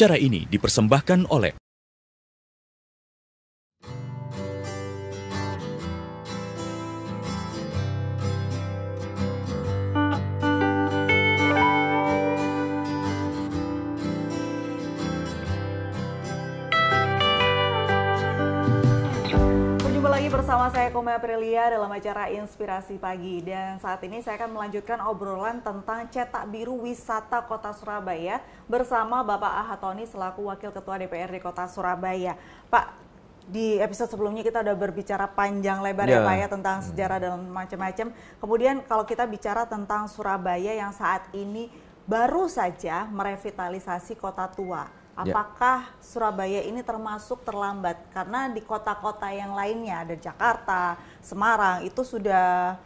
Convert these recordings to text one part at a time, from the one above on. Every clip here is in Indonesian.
Acara ini dipersembahkan oleh bersama saya Kome Aprilia dalam acara Inspirasi Pagi dan saat ini saya akan melanjutkan obrolan tentang cetak biru wisata Kota Surabaya bersama Bapak Ahatoni selaku Wakil Ketua DPRD Kota Surabaya. Pak, di episode sebelumnya kita sudah berbicara panjang lebar ya, ya Pak ya tentang hmm. sejarah dan macam-macam. Kemudian kalau kita bicara tentang Surabaya yang saat ini baru saja merevitalisasi kota tua. Ya. Apakah ya. Surabaya ini termasuk terlambat? Karena di kota-kota yang lainnya ada Jakarta, Semarang itu sudah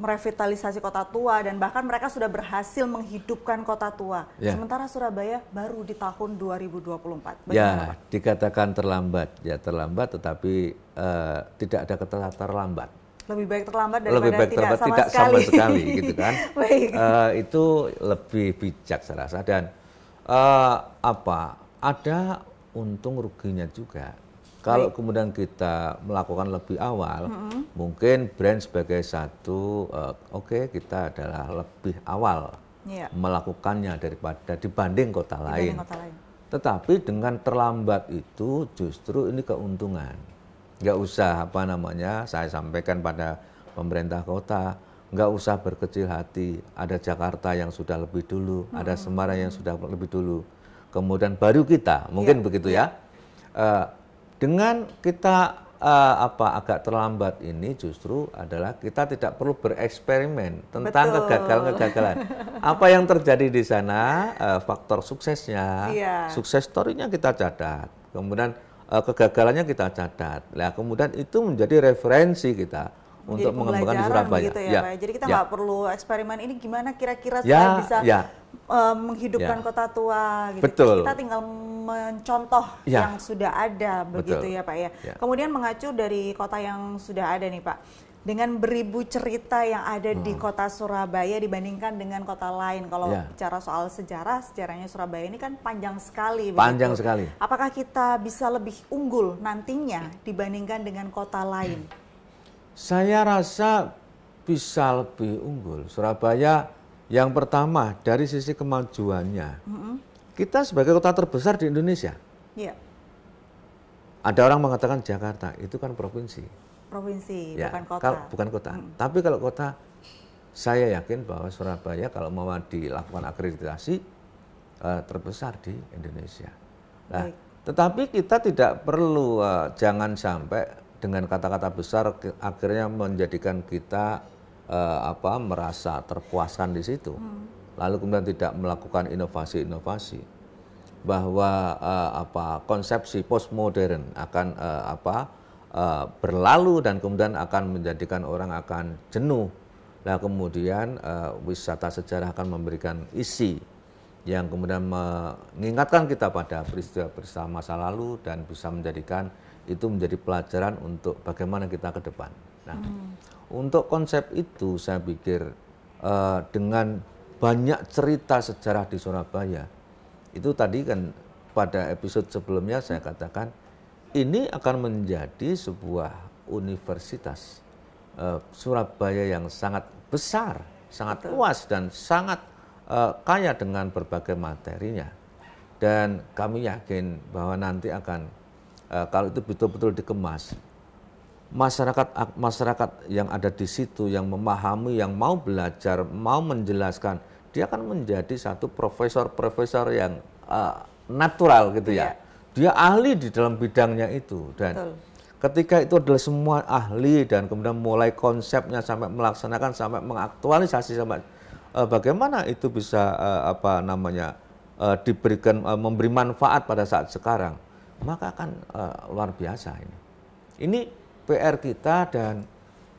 merevitalisasi kota tua dan bahkan mereka sudah berhasil menghidupkan kota tua. Ya. Sementara Surabaya baru di tahun 2024. Ya, Bagaimana, ya, dikatakan terlambat. Ya, terlambat tetapi uh, tidak ada kata terlambat. Lebih baik terlambat daripada lebih baik terlambat, tidak, sama, tidak sekali. sama sekali gitu kan. Baik. Uh, itu lebih bijak saya rasa dan uh, apa ada untung ruginya juga. Kalau Baik. kemudian kita melakukan lebih awal, mm -hmm. mungkin brand sebagai satu, uh, oke okay, kita adalah lebih awal yeah. melakukannya daripada dibanding kota lain. Kota lain. Tetapi dengan terlambat itu justru ini keuntungan. Nggak usah apa namanya, saya sampaikan pada pemerintah kota, nggak usah berkecil hati. Ada Jakarta yang sudah lebih dulu, -hmm. ada Semarang yang sudah lebih dulu kemudian baru kita mungkin ya. begitu ya uh, dengan kita uh, apa agak terlambat ini justru adalah kita tidak perlu bereksperimen tentang kegagalan-kegagalan apa yang terjadi di sana uh, faktor suksesnya ya. sukses story kita catat kemudian uh, kegagalannya kita catat nah kemudian itu menjadi referensi kita untuk mengembangkan di Surabaya. Gitu ya, ya. Pak. Ya. Jadi kita ya. nggak ya. perlu eksperimen ini gimana kira-kira supaya ya, bisa ya. Uh, menghidupkan ya. kota tua. Gitu. Betul. kita tinggal mencontoh ya. yang sudah ada, begitu Betul. ya Pak ya. ya. Kemudian mengacu dari kota yang sudah ada nih Pak. Dengan beribu cerita yang ada hmm. di kota Surabaya dibandingkan dengan kota lain, kalau ya. bicara soal sejarah, sejarahnya Surabaya ini kan panjang sekali. Panjang begitu. sekali. Apakah kita bisa lebih unggul nantinya dibandingkan dengan kota lain? Hmm saya rasa bisa lebih unggul. Surabaya yang pertama dari sisi kemajuannya, mm -hmm. kita sebagai kota terbesar di Indonesia. Yeah. Ada orang mengatakan Jakarta itu kan provinsi. Provinsi, ya, bukan kota. Kalau, bukan kota. Mm. Tapi kalau kota, saya yakin bahwa Surabaya kalau mau dilakukan akreditasi uh, terbesar di Indonesia. Nah, tetapi kita tidak perlu uh, jangan sampai dengan kata-kata besar akhirnya menjadikan kita eh, apa merasa terpuaskan di situ. Hmm. Lalu kemudian tidak melakukan inovasi-inovasi bahwa eh, apa konsepsi postmodern akan eh, apa berlalu dan kemudian akan menjadikan orang akan jenuh. Nah, kemudian wisata sejarah akan memberikan isi yang kemudian mengingatkan kita pada peristiwa bersama masa lalu dan bisa menjadikan itu menjadi pelajaran untuk bagaimana kita ke depan. Nah, hmm. untuk konsep itu saya pikir uh, dengan banyak cerita sejarah di Surabaya itu tadi kan pada episode sebelumnya saya katakan ini akan menjadi sebuah universitas uh, Surabaya yang sangat besar, sangat luas dan sangat uh, kaya dengan berbagai materinya. Dan kami yakin bahwa nanti akan uh, kalau itu betul-betul dikemas masyarakat ah, masyarakat yang ada di situ yang memahami yang mau belajar mau menjelaskan dia akan menjadi satu profesor-profesor yang uh, natural gitu ya. ya dia ahli di dalam bidangnya itu dan Betul. ketika itu adalah semua ahli dan kemudian mulai konsepnya sampai melaksanakan sampai mengaktualisasi sampai uh, bagaimana itu bisa uh, apa namanya uh, diberikan uh, memberi manfaat pada saat sekarang maka akan uh, luar biasa ini. Ini PR kita dan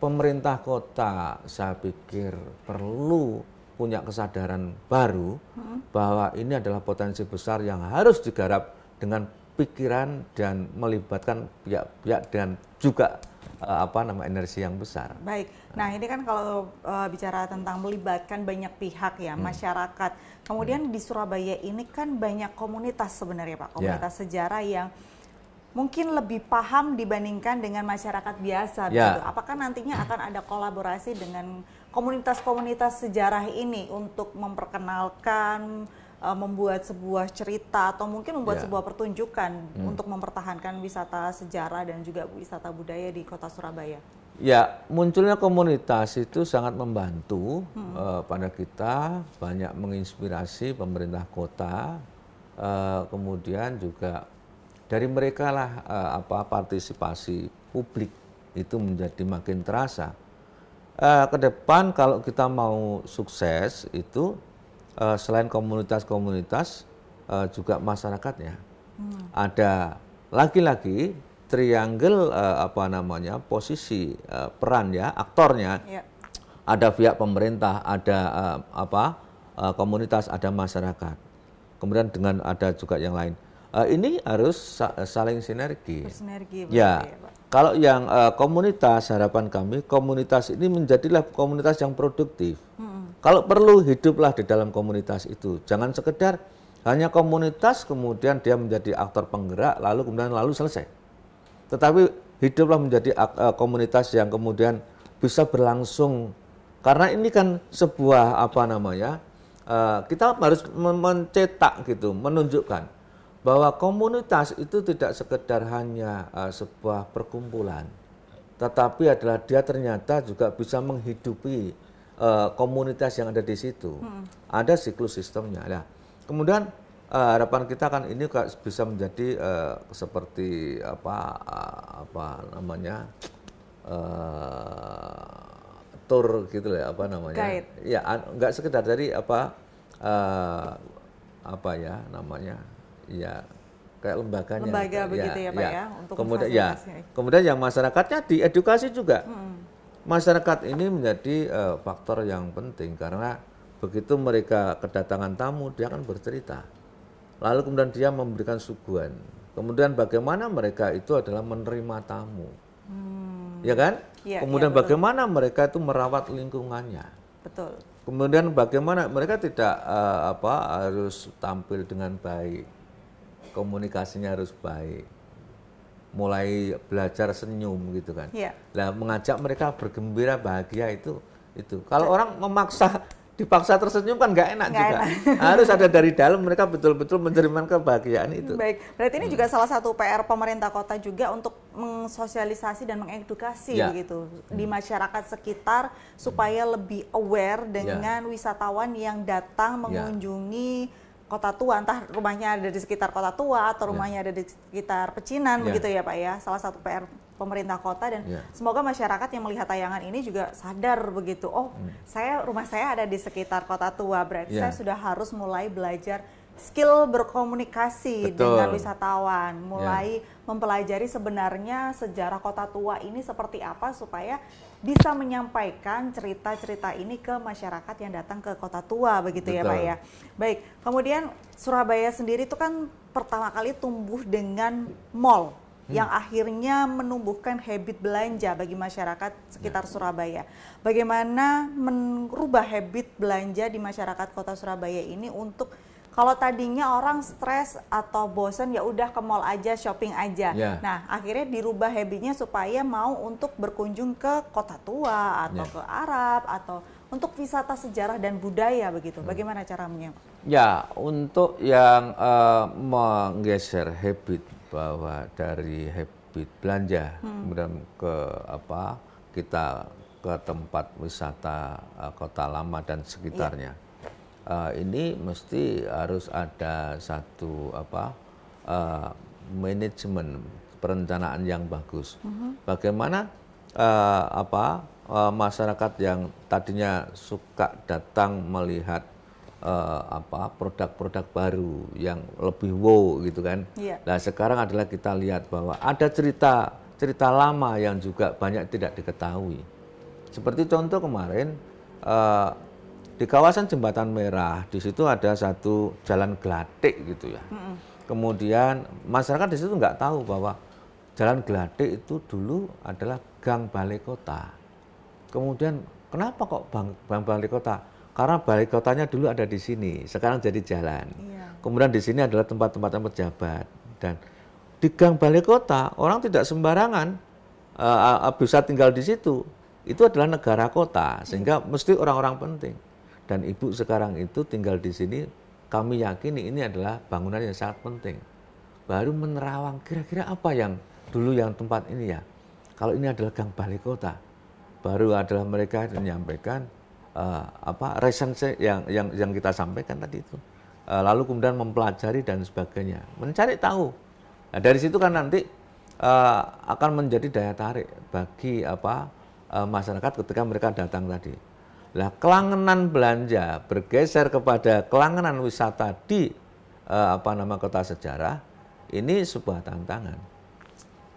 pemerintah kota saya pikir perlu punya kesadaran baru hmm. bahwa ini adalah potensi besar yang harus digarap dengan pikiran dan melibatkan pihak-pihak dan juga uh, apa nama energi yang besar. Baik. Nah, ini kan kalau uh, bicara tentang melibatkan banyak pihak ya, hmm. masyarakat. Kemudian hmm. di Surabaya ini kan banyak komunitas sebenarnya, Pak. Komunitas ya. sejarah yang mungkin lebih paham dibandingkan dengan masyarakat biasa ya. gitu. Apakah nantinya akan ada kolaborasi dengan komunitas-komunitas sejarah ini untuk memperkenalkan uh, membuat sebuah cerita atau mungkin membuat yeah. sebuah pertunjukan hmm. untuk mempertahankan wisata sejarah dan juga wisata budaya di kota Surabaya? Ya, munculnya komunitas itu sangat membantu hmm. uh, pada kita, banyak menginspirasi pemerintah kota, uh, kemudian juga dari mereka lah uh, apa partisipasi publik itu menjadi makin terasa. Uh, ke depan kalau kita mau sukses itu uh, selain komunitas-komunitas uh, juga masyarakatnya. Hmm. Ada lagi-lagi triangle uh, apa namanya posisi uh, peran ya aktornya. Yeah. Ada pihak pemerintah, ada uh, apa uh, komunitas, ada masyarakat. Kemudian dengan ada juga yang lain. Uh, ini harus sa saling sinergi. Bersinergi. Ya. ya Kalau yang uh, komunitas harapan kami komunitas ini menjadilah komunitas yang produktif. Hmm kalau perlu hiduplah di dalam komunitas itu. Jangan sekedar hanya komunitas kemudian dia menjadi aktor penggerak lalu kemudian lalu selesai. Tetapi hiduplah menjadi eh, komunitas yang kemudian bisa berlangsung karena ini kan sebuah apa namanya eh, kita harus mencetak gitu menunjukkan bahwa komunitas itu tidak sekedar hanya eh, sebuah perkumpulan tetapi adalah dia ternyata juga bisa menghidupi uh, komunitas yang ada di situ. Hmm. Ada siklus sistemnya. Nah, kemudian uh, harapan kita kan ini bisa menjadi uh, seperti apa uh, apa namanya uh, tour gitu ya apa namanya? Guide. Ya, nggak sekedar dari apa uh, apa ya namanya? Ya kayak lembaganya. Lembaga ya, begitu ya, ya Pak ya, ya. untuk kemudian ya. Kemudian yang masyarakatnya diedukasi juga. Hmm masyarakat ini menjadi uh, faktor yang penting karena begitu mereka kedatangan tamu dia akan bercerita lalu kemudian dia memberikan suguhan kemudian bagaimana mereka itu adalah menerima tamu hmm. ya kan ya, kemudian ya, bagaimana mereka itu merawat lingkungannya betul kemudian bagaimana mereka tidak uh, apa harus tampil dengan baik komunikasinya harus baik mulai belajar senyum gitu kan. Iya. Nah, mengajak mereka bergembira, bahagia itu itu. Kalau iya. orang memaksa dipaksa tersenyum kan nggak enak gak juga. Enak. Harus ada dari dalam mereka betul-betul mencerminkan kebahagiaan itu. Baik, berarti ini hmm. juga salah satu PR pemerintah kota juga untuk mensosialisasi dan mengedukasi ya. gitu hmm. di masyarakat sekitar supaya lebih aware iya. dengan ya. wisatawan yang datang iya. mengunjungi ya kota tua, entah rumahnya ada di sekitar kota tua atau ya. rumahnya yeah. ada di sekitar pecinan yeah. begitu ya Pak ya. Salah satu PR pemerintah kota dan yeah. semoga masyarakat yang melihat tayangan ini juga sadar begitu. Oh, mm. saya rumah saya ada di sekitar kota tua, berarti yeah. saya sudah harus mulai belajar skill berkomunikasi Betul. dengan wisatawan, ya. mulai yeah. mempelajari sebenarnya sejarah kota tua ini seperti apa supaya bisa menyampaikan cerita-cerita ini ke masyarakat yang datang ke kota tua begitu Betul. ya Pak ya. Baik, kemudian Surabaya sendiri itu kan pertama kali tumbuh dengan mall hmm. yang akhirnya menumbuhkan habit belanja bagi masyarakat sekitar ya. Surabaya. Bagaimana merubah habit belanja di masyarakat kota Surabaya ini untuk kalau tadinya orang stres atau bosen ya udah ke mall aja, shopping aja. Yeah. Nah, akhirnya dirubah habitnya supaya mau untuk berkunjung ke kota tua atau yeah. ke Arab atau untuk wisata sejarah dan budaya begitu. Hmm. Bagaimana caranya? Ya, untuk yang uh, menggeser habit bahwa dari habit belanja hmm. kemudian ke apa kita ke tempat wisata uh, kota lama dan iya. sekitarnya. Ya uh, ini mesti harus ada satu apa uh, eh, manajemen perencanaan yang bagus. Uh-huh. Bagaimana uh, apa uh, masyarakat yang tadinya suka datang melihat uh, apa produk-produk baru yang lebih wow gitu kan. Yeah. Nah sekarang adalah kita lihat bahwa ada cerita cerita lama yang juga banyak tidak diketahui. Seperti contoh kemarin uh, di kawasan Jembatan Merah, di situ ada satu jalan gelatik gitu ya. Mm -mm. Kemudian masyarakat di situ nggak tahu bahwa jalan gelatik itu dulu adalah gang balai kota. Kemudian kenapa kok bang, bang balai kota? Karena balai kotanya dulu ada di sini, sekarang jadi jalan. Iya. Kemudian di sini adalah tempat-tempat pejabat dan di gang balai kota orang tidak sembarangan uh, bisa tinggal di situ. Itu adalah negara kota sehingga iya. mesti orang-orang penting dan ibu sekarang itu tinggal di sini kami yakini ini adalah bangunan yang sangat penting baru menerawang kira-kira apa yang dulu yang tempat ini ya kalau ini adalah gang balai kota baru adalah mereka menyampaikan uh, apa resensi yang yang yang kita sampaikan tadi itu uh, lalu kemudian mempelajari dan sebagainya mencari tahu nah, dari situ kan nanti uh, akan menjadi daya tarik bagi apa uh, masyarakat ketika mereka datang tadi lah kelangenan belanja bergeser kepada kelangenan wisata di eh, apa nama kota sejarah ini sebuah tantangan.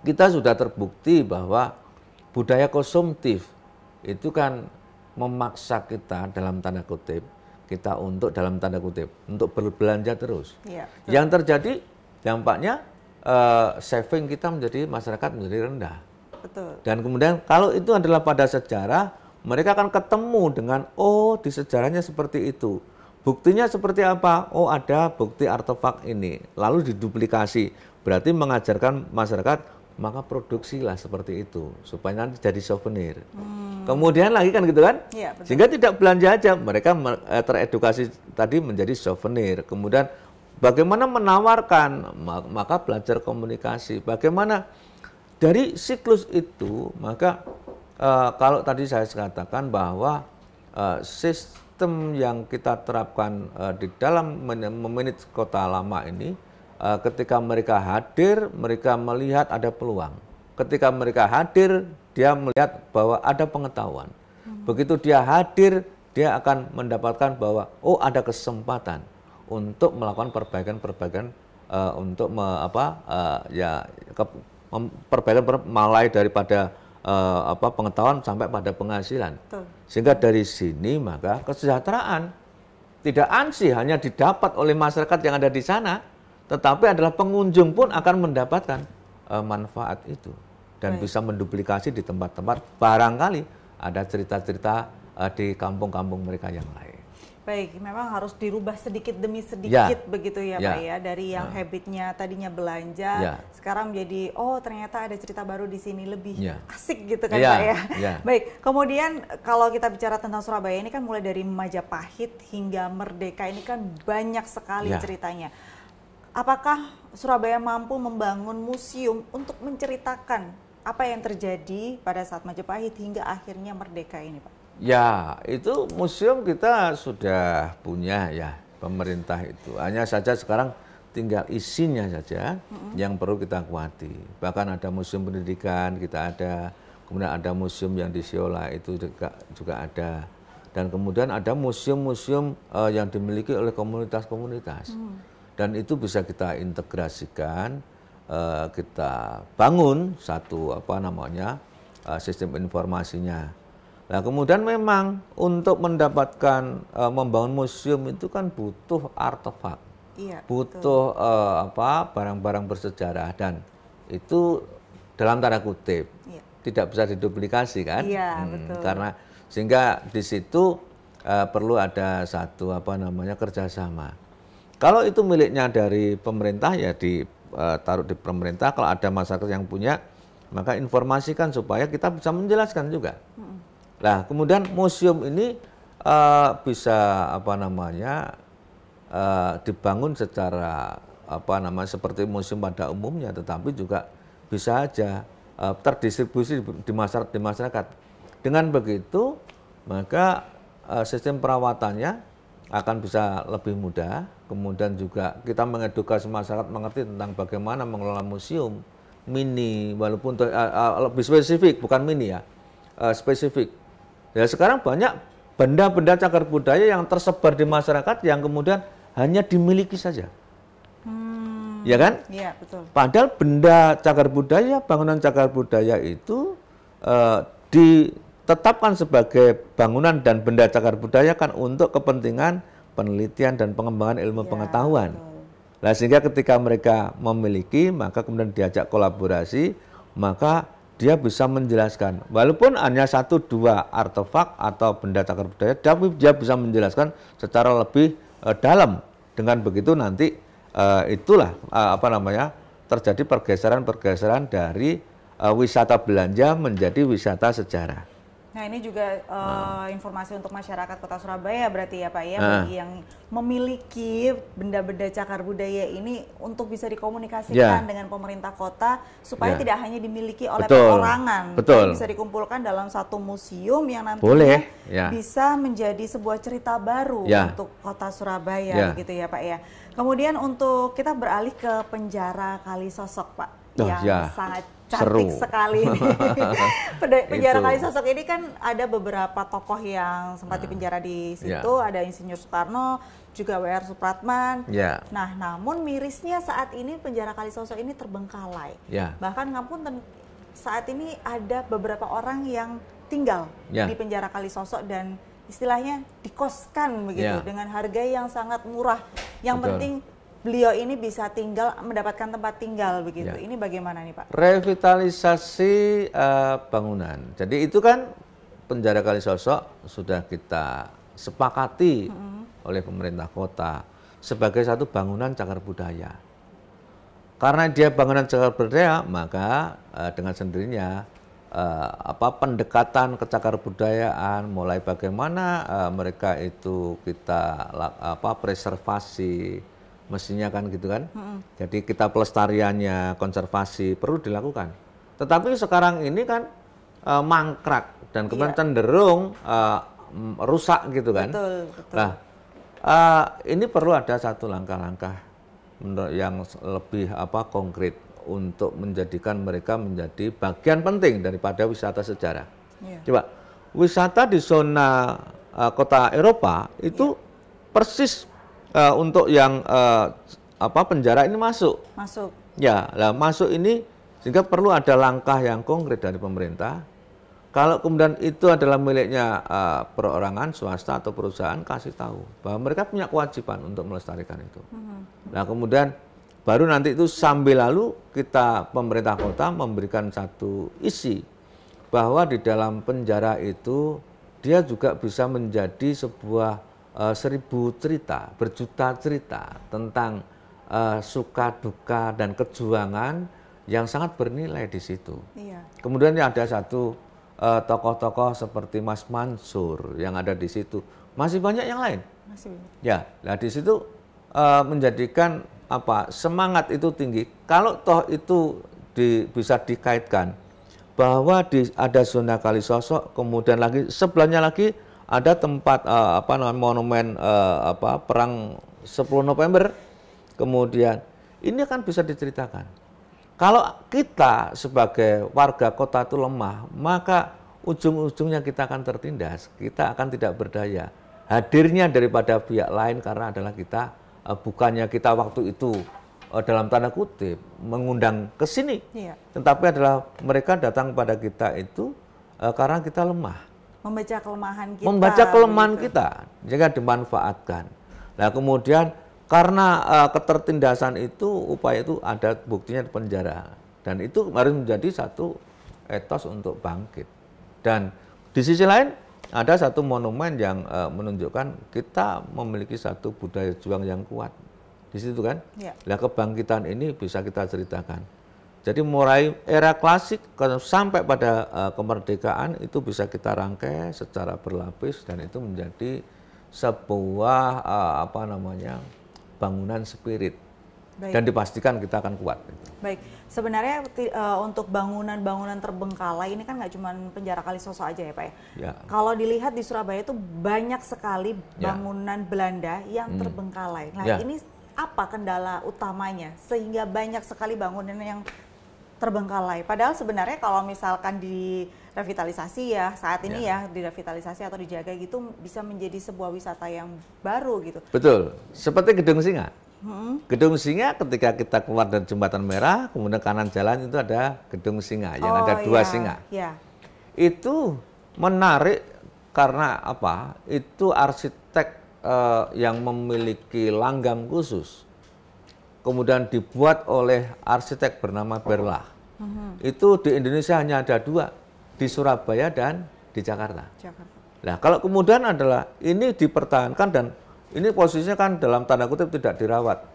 Kita sudah terbukti bahwa budaya konsumtif itu kan memaksa kita dalam tanda kutip kita untuk dalam tanda kutip untuk berbelanja terus. Ya, Yang terjadi dampaknya uh, saving kita menjadi masyarakat menjadi rendah. Betul. Dan kemudian kalau itu adalah pada sejarah mereka akan ketemu dengan oh di sejarahnya seperti itu. Buktinya seperti apa? Oh ada bukti artefak ini. Lalu diduplikasi. Berarti mengajarkan masyarakat maka produksilah seperti itu supaya nanti jadi souvenir. Hmm. Kemudian lagi kan gitu kan? Ya, Sehingga tidak belanja aja, mereka eh, teredukasi tadi menjadi souvenir. Kemudian bagaimana menawarkan? Maka belajar komunikasi. Bagaimana dari siklus itu maka Eh, kalau tadi saya katakan bahwa uh, sistem yang kita terapkan uh, di dalam memanage kota lama ini, uh, ketika mereka hadir, mereka melihat ada peluang. Ketika mereka hadir, dia melihat bahwa ada pengetahuan. Hmm. Begitu dia hadir, dia akan mendapatkan bahwa oh ada kesempatan untuk melakukan perbaikan-perbaikan uh, untuk me, apa uh, ya ke, perbaikan per, malai daripada uh, apa pengetahuan sampai pada penghasilan. Betul. Sehingga dari sini maka kesejahteraan tidak ansi hanya didapat oleh masyarakat yang ada di sana, tetapi adalah pengunjung pun akan mendapatkan uh, manfaat itu dan Baik. bisa menduplikasi di tempat-tempat barangkali ada cerita-cerita uh, di kampung-kampung mereka yang lain. Baik, memang harus dirubah sedikit demi ya. sedikit ya. begitu ya, ya Pak ya, dari yang ya. habitnya tadinya belanja, ya. sekarang menjadi oh ternyata ada cerita baru di sini lebih ya. asik gitu kan ya. Pak ya. ya. Baik, kemudian eh, kalau kita bicara tentang Surabaya ini kan mulai dari Majapahit hingga Merdeka ini kan banyak sekali ya. ceritanya. Apakah Surabaya mampu membangun museum untuk menceritakan apa yang terjadi pada saat Majapahit hingga akhirnya Merdeka ini Pak? Ya, itu museum kita sudah punya ya pemerintah itu. Hanya saja sekarang tinggal isinya saja mm-hmm. yang perlu kita kuati. Bahkan ada museum pendidikan kita ada, kemudian ada museum yang di Siola itu juga juga ada. Dan kemudian ada museum-museum uh, yang dimiliki oleh komunitas-komunitas. Mm. Dan itu bisa kita integrasikan, uh, kita bangun satu apa namanya uh, sistem informasinya Nah, kemudian memang untuk mendapatkan uh, membangun museum itu kan butuh artefak. Iya, butuh uh, apa? barang-barang bersejarah dan itu dalam tanda kutip iya. tidak bisa diduplikasi kan? Iya, hmm, betul. Karena sehingga di situ uh, perlu ada satu apa namanya kerjasama. Kalau itu miliknya dari pemerintah ya ditaruh di pemerintah. Kalau ada masyarakat yang punya, maka informasikan supaya kita bisa menjelaskan juga. Hmm. Nah, kemudian museum ini uh, bisa apa namanya uh, dibangun secara apa namanya seperti museum pada umumnya, tetapi juga bisa aja uh, terdistribusi di masyarakat, di masyarakat. Dengan begitu, maka uh, sistem perawatannya akan bisa lebih mudah. Kemudian juga kita mengedukasi masyarakat mengerti tentang bagaimana mengelola museum mini, walaupun uh, uh, lebih spesifik, bukan mini ya, uh, spesifik Ya sekarang banyak benda-benda cagar budaya yang tersebar di masyarakat yang kemudian hanya dimiliki saja. Hmm. Ya kan? Iya, betul. Padahal benda cagar budaya, bangunan cagar budaya itu eh, ditetapkan sebagai bangunan dan benda cagar budaya kan untuk kepentingan penelitian dan pengembangan ilmu ya, pengetahuan. Nah, sehingga ketika mereka memiliki, maka kemudian diajak kolaborasi, maka dia bisa menjelaskan walaupun hanya satu dua artefak atau benda cagar budaya tapi dia bisa menjelaskan secara lebih uh, dalam dengan begitu nanti uh, itulah uh, apa namanya terjadi pergeseran-pergeseran dari uh, wisata belanja menjadi wisata sejarah Nah ini juga uh, ah. informasi untuk masyarakat kota Surabaya berarti ya Pak ya, ah. bagi yang memiliki benda-benda cakar budaya ini untuk bisa dikomunikasikan yeah. dengan pemerintah kota supaya yeah. tidak hanya dimiliki oleh Betul. perorangan, Betul. bisa dikumpulkan dalam satu museum yang nanti Boleh. Yeah. bisa menjadi sebuah cerita baru yeah. untuk kota Surabaya yeah. Ya. gitu ya Pak ya. Kemudian untuk kita beralih ke penjara kali sosok Pak oh, yang yeah. sangat cantik Seru. sekali. Gitu. penjara Kali Sosok ini kan ada beberapa tokoh yang sempat nah. dipenjara di ya. situ, ya. ada Insinyur Soekarno, juga WR Supratman. ya. Nah, namun mirisnya saat ini penjara Kali Sosok ini terbengkalai. ya. Bahkan ngapunten saat ini ada beberapa orang yang tinggal ya. di penjara Kali Sosok dan istilahnya dikoskan begitu ya. dengan harga yang sangat murah. Yang Betul. penting beliau ini bisa tinggal mendapatkan tempat tinggal begitu. Ya. Ini bagaimana nih Pak? Revitalisasi uh, bangunan. Jadi itu kan penjara kali sosok sudah kita sepakati hmm. oleh pemerintah kota sebagai satu bangunan cagar budaya. Karena dia bangunan cagar budaya, maka uh, dengan sendirinya uh, apa pendekatan kecakar budayaan mulai bagaimana uh, mereka itu kita uh, apa preservasi mestinya kan gitu kan. Hmm. Jadi kita pelestariannya, konservasi perlu dilakukan. Tetapi sekarang ini kan e, mangkrak dan kemudian yeah. cenderung e, rusak gitu kan. Betul, betul. Nah, e, ini perlu ada satu langkah-langkah yang lebih apa konkret untuk menjadikan mereka menjadi bagian penting daripada wisata sejarah. Yeah. Coba wisata di zona e, kota Eropa itu yeah. persis uh, untuk yang uh, apa penjara ini masuk. Masuk. Ya, lah masuk ini sehingga perlu ada langkah yang konkret dari pemerintah. Kalau kemudian itu adalah miliknya uh, perorangan, swasta atau perusahaan, kasih tahu bahwa mereka punya kewajiban untuk melestarikan itu. Mm-hmm. Nah kemudian baru nanti itu sambil lalu kita pemerintah kota memberikan satu isi bahwa di dalam penjara itu dia juga bisa menjadi sebuah uh, seribu cerita, berjuta cerita tentang uh, suka duka dan kejuangan yang sangat bernilai di situ. Iya. Kemudian ada satu tokoh eh, tokoh-tokoh seperti Mas Mansur yang ada di situ. Masih banyak yang lain. Masih. Ya, nah di situ uh, menjadikan apa semangat itu tinggi. Kalau toh itu di, bisa dikaitkan bahwa di, ada zona kali sosok, kemudian lagi sebelahnya lagi ada tempat uh, apa namanya monumen uh, apa perang 10 November kemudian ini akan bisa diceritakan kalau kita sebagai warga kota itu lemah maka ujung-ujungnya kita akan tertindas kita akan tidak berdaya hadirnya daripada pihak lain karena adalah kita uh, bukannya kita waktu itu uh, dalam tanda kutip mengundang ke sini iya. tetapi adalah mereka datang pada kita itu uh, karena kita lemah membaca kelemahan kita. Membaca kelemahan gitu. kita, jika dimanfaatkan. Nah kemudian karena uh, ketertindasan itu upaya itu ada buktinya di penjara dan itu harus menjadi satu etos untuk bangkit. Dan di sisi lain ada satu monumen yang uh, menunjukkan kita memiliki satu budaya juang yang kuat di situ kan. Ya. Nah kebangkitan ini bisa kita ceritakan jadi mulai era klasik sampai pada uh, kemerdekaan itu bisa kita rangkai secara berlapis dan itu menjadi sebuah uh, apa namanya bangunan spirit. Baik. Dan dipastikan kita akan kuat. Baik, sebenarnya uh, untuk bangunan-bangunan terbengkalai ini kan nggak cuma penjara kali sosok aja ya Pak ya? ya. Kalau dilihat di Surabaya itu banyak sekali ya. bangunan ya. Belanda yang hmm. terbengkalai. Nah ya. ini apa kendala utamanya sehingga banyak sekali bangunan yang terbengkalai. Padahal sebenarnya kalau misalkan di revitalisasi ya saat ini ya, ya direvitalisasi atau dijaga gitu bisa menjadi sebuah wisata yang baru gitu. Betul. Seperti Gedung Singa. Hmm. Gedung Singa ketika kita keluar dari jembatan merah, kemudian kanan jalan itu ada Gedung Singa yang oh, ada dua ya. singa. Ya. Itu menarik karena apa? Itu arsitek uh, yang memiliki langgam khusus. Kemudian dibuat oleh arsitek bernama Berlah Mm-hmm. itu di Indonesia hanya ada dua di Surabaya dan di Jakarta. Jakarta. Nah kalau kemudian adalah ini dipertahankan dan ini posisinya kan dalam tanda kutip tidak dirawat.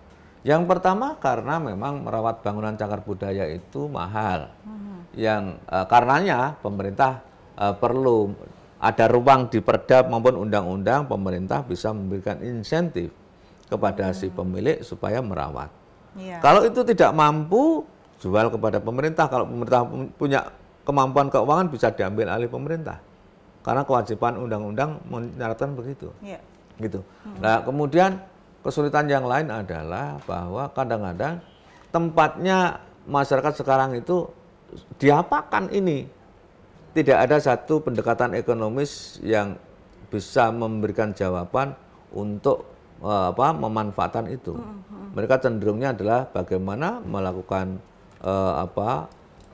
Yang pertama karena memang merawat bangunan cagar budaya itu mahal. Mm-hmm. Yang e, karenanya pemerintah e, perlu ada ruang di perda maupun undang-undang pemerintah bisa memberikan insentif kepada si mm-hmm. pemilik supaya merawat. Yeah. Kalau itu tidak mampu jual kepada pemerintah. Kalau pemerintah punya kemampuan keuangan bisa diambil alih pemerintah. Karena kewajiban undang-undang menyaratkan begitu. Ya. Gitu. Hmm. Nah, kemudian kesulitan yang lain adalah bahwa kadang-kadang tempatnya masyarakat sekarang itu diapakan ini. Tidak ada satu pendekatan ekonomis yang bisa memberikan jawaban untuk eh, apa memanfaatkan itu. Hmm, hmm. Mereka cenderungnya adalah bagaimana melakukan uh, apa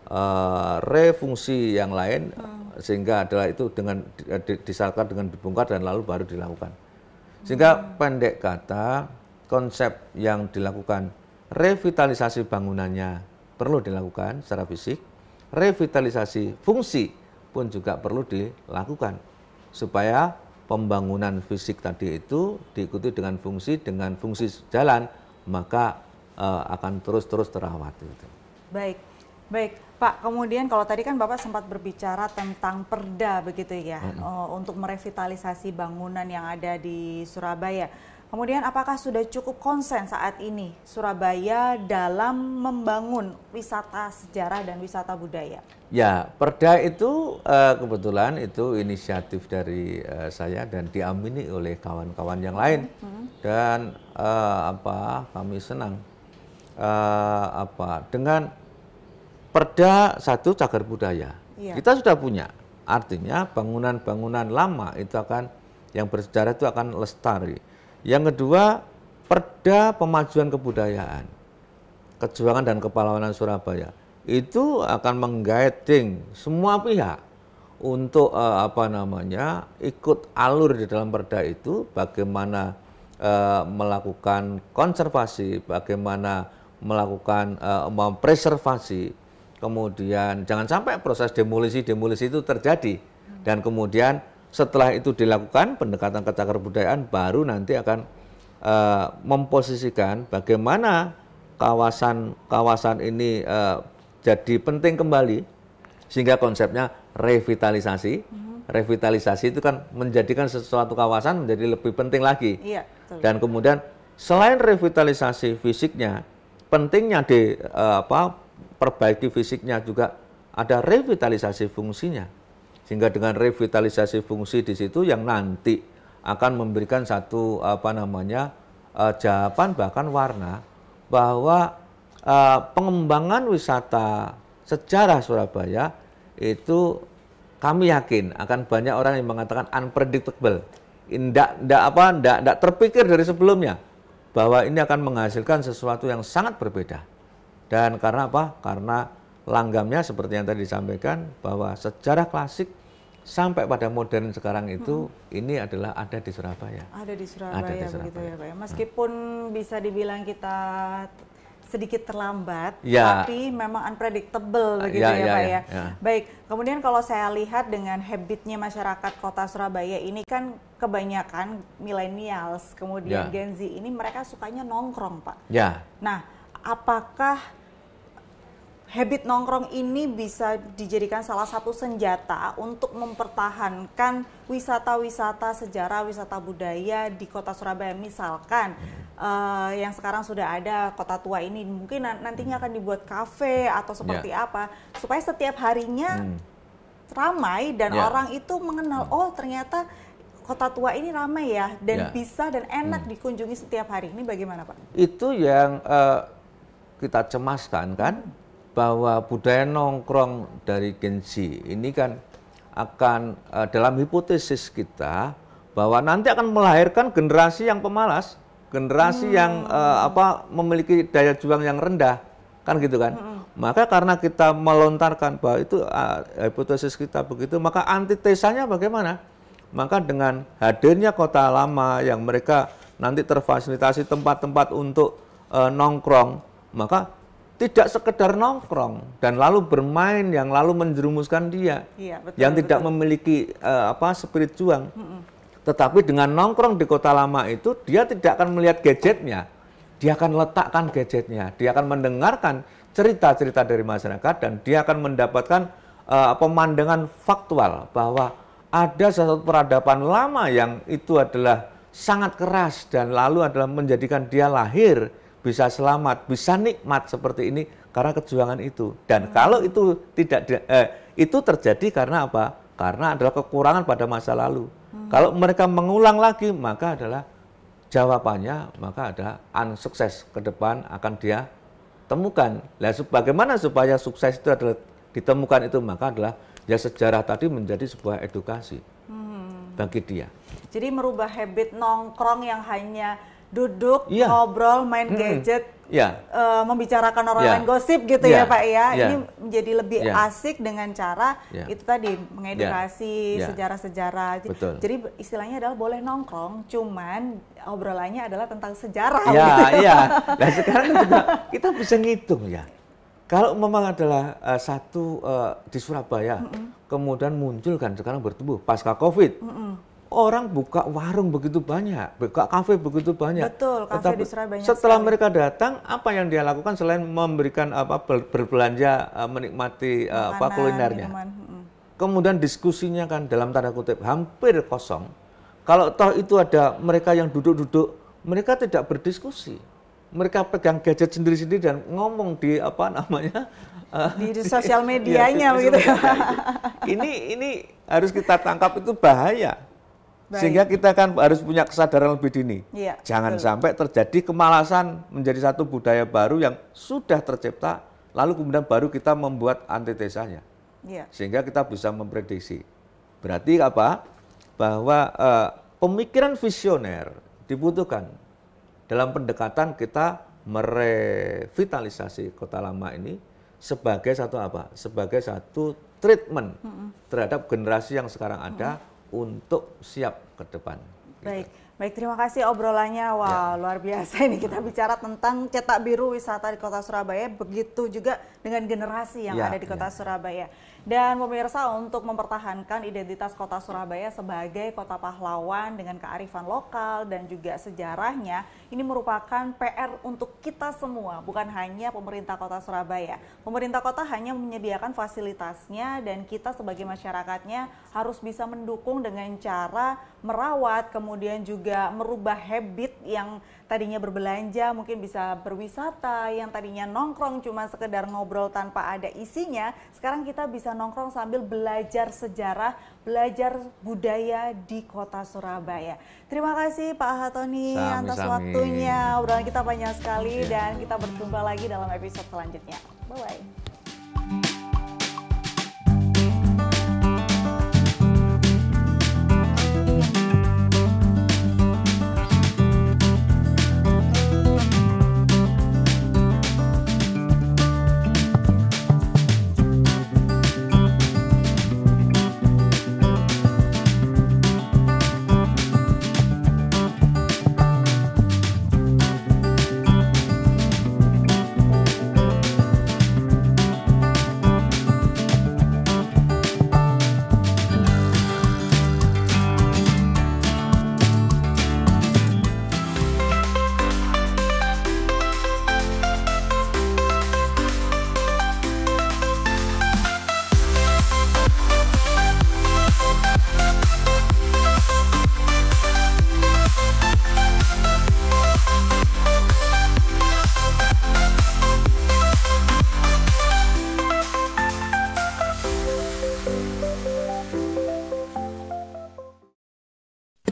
uh, refungsi yang lain hmm. sehingga adalah itu dengan eh, di, disalkan dengan dibongkar dan lalu baru dilakukan. Sehingga hmm. pendek kata konsep yang dilakukan revitalisasi bangunannya perlu dilakukan secara fisik, revitalisasi fungsi pun juga perlu dilakukan supaya pembangunan fisik tadi itu diikuti dengan fungsi dengan fungsi jalan maka uh, akan terus-terus terawat gitu. Baik, baik. Pak, kemudian kalau tadi kan Bapak sempat berbicara tentang perda begitu ya, -hmm. uh, untuk merevitalisasi bangunan yang ada di Surabaya. Kemudian apakah sudah cukup konsen saat ini Surabaya dalam membangun wisata sejarah dan wisata budaya? Ya, perda itu eh, kebetulan itu inisiatif dari eh, saya dan diamini oleh kawan-kawan yang lain -hmm. dan apa kami senang uh, apa dengan Perda satu cagar budaya. Ya. Kita sudah punya. Artinya bangunan-bangunan lama itu akan yang bersejarah itu akan lestari. Yang kedua, perda pemajuan kebudayaan. Kejuangan dan kepahlawanan Surabaya itu akan menggaiting semua pihak untuk uh, apa namanya ikut alur di dalam perda itu bagaimana uh, melakukan konservasi, bagaimana melakukan uh, mempreservasi kemudian jangan sampai proses demolisi-demolisi itu terjadi dan kemudian setelah itu dilakukan pendekatan kecakar budayaan baru nanti akan uh, memposisikan bagaimana kawasan kawasan ini uh, jadi penting kembali sehingga konsepnya revitalisasi hmm. revitalisasi itu kan menjadikan sesuatu kawasan menjadi lebih penting lagi iya, dan kemudian selain revitalisasi fisiknya pentingnya di eh, apa perbaiki fisiknya juga ada revitalisasi fungsinya. Sehingga dengan revitalisasi fungsi di situ yang nanti akan memberikan satu apa namanya uh, jawaban bahkan warna bahwa uh, pengembangan wisata sejarah Surabaya itu kami yakin akan banyak orang yang mengatakan unpredictable. tidak ndak apa ndak ndak terpikir dari sebelumnya bahwa ini akan menghasilkan sesuatu yang sangat berbeda. Dan karena apa? Karena langgamnya seperti yang tadi disampaikan bahwa sejarah klasik sampai pada modern sekarang itu hmm. ini adalah ada di Surabaya. Ada di Surabaya, ada di Surabaya. begitu ya Pak ya. Mm. Meskipun hmm. bisa dibilang kita sedikit terlambat, ya. tapi memang unpredictable ya, begitu ya, ya, ya Pak ya. ya. Baik, kemudian kalau saya lihat dengan habitnya masyarakat kota Surabaya ini kan kebanyakan milenials, kemudian ya. Gen Z ini mereka sukanya nongkrong Pak. Ya. Nah, apakah habit nongkrong ini bisa dijadikan salah satu senjata untuk mempertahankan wisata-wisata sejarah, wisata budaya di kota Surabaya. Misalkan uh, yang sekarang sudah ada kota tua ini, mungkin nantinya akan dibuat kafe atau ya. seperti yeah. apa, supaya setiap harinya hmm. ramai dan yeah. orang itu mengenal, hmm. oh ternyata kota tua ini ramai ya dan yeah. bisa dan enak hmm. dikunjungi setiap hari. Ini bagaimana Pak? Itu yang uh, kita cemaskan kan bahwa budaya nongkrong dari Gen Z ini kan akan uh, dalam hipotesis kita bahwa nanti akan melahirkan generasi yang pemalas, generasi e, hmm. yang uh, apa memiliki daya juang yang rendah, kan gitu kan. Hmm. Maka karena kita melontarkan bahwa itu uh, hipotesis kita begitu, maka antitesanya bagaimana? Maka dengan hadirnya kota lama yang mereka nanti terfasilitasi tempat-tempat untuk uh, nongkrong, maka tidak sekedar nongkrong dan lalu bermain yang lalu menjerumuskan dia iya, betul, yang tidak betul. memiliki uh, apa spirit juang. Mm-mm. Tetapi dengan nongkrong di kota lama itu dia tidak akan melihat gadgetnya. Dia akan letakkan gadgetnya, dia akan mendengarkan cerita-cerita dari masyarakat dan dia akan mendapatkan uh, pemandangan faktual bahwa ada satu peradaban lama yang itu adalah sangat keras dan lalu adalah menjadikan dia lahir bisa selamat, bisa nikmat seperti ini karena kejuangan itu. Dan hmm. kalau itu tidak eh, itu terjadi karena apa? Karena adalah kekurangan pada masa lalu. Hmm. Kalau mereka mengulang lagi, maka adalah jawabannya maka ada unsukses ke depan akan dia temukan. Nah, bagaimana supaya sukses itu adalah ditemukan itu maka adalah ya sejarah tadi menjadi sebuah edukasi hmm. bagi dia. Jadi merubah habit nongkrong yang hanya duduk yeah. ngobrol main hmm. gadget yeah. Iya. uh, membicarakan orang yeah. lain gosip gitu ya, ya Pak ya. yeah. ini menjadi lebih yeah. asik dengan cara yeah. itu tadi mengedukasi iya. Iya. sejarah-sejarah yeah. yeah. jadi istilahnya adalah boleh nongkrong cuman obrolannya adalah tentang sejarah ya gitu. ya nah sekarang juga kita bisa ngitung ya kalau memang adalah uh, satu uh, di Surabaya mm -mm. kemudian muncul kan sekarang bertumbuh pasca covid mm -mm orang buka warung begitu banyak, buka kafe begitu banyak. Betul, kafe Tetapi di Surabaya Setelah sekali. mereka datang, apa yang dia lakukan selain memberikan apa berbelanja, e, menikmati e, Makanan, apa kulinernya? Minuman. Mm. Kemudian diskusinya kan dalam tanda kutip hampir kosong. Kalau toh itu ada mereka yang duduk-duduk, mereka tidak berdiskusi. Mereka pegang gadget sendiri-sendiri dan ngomong di apa namanya di, e, di sosial iya, medianya ya, begitu. ini ini harus kita tangkap itu bahaya sehingga kita kan harus punya kesadaran lebih dini. Ya, Jangan betul. sampai terjadi kemalasan menjadi satu budaya baru yang sudah tercipta, lalu kemudian baru kita membuat antitesanya. Ya. Sehingga kita bisa memprediksi. Berarti apa? Bahwa eh, pemikiran visioner dibutuhkan dalam pendekatan kita merevitalisasi kota lama ini sebagai satu apa? Sebagai satu treatment terhadap generasi yang sekarang ada -hmm. untuk siap ke depan. Baik, baik terima kasih obrolannya. Ya. Wah wow, ya. luar biasa ini kita bicara tentang cetak biru wisata di Kota Surabaya. Begitu juga dengan generasi yang ya, ada di Kota ya. Surabaya. Dan pemirsa untuk mempertahankan identitas kota Surabaya sebagai kota pahlawan dengan kearifan lokal dan juga sejarahnya ini merupakan PR untuk kita semua bukan hanya pemerintah kota Surabaya. Pemerintah kota hanya menyediakan fasilitasnya dan kita sebagai masyarakatnya harus bisa mendukung dengan cara merawat kemudian juga merubah habit yang tadinya berbelanja mungkin bisa berwisata, yang tadinya nongkrong cuma sekedar ngobrol tanpa ada isinya, sekarang kita bisa nongkrong sambil belajar sejarah, belajar budaya di kota Surabaya. Terima kasih Pak Hatoni atas waktunya, obrolan kita banyak sekali iya. dan kita berjumpa lagi dalam episode selanjutnya. Bye-bye.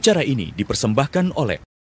Acara ini dipersembahkan oleh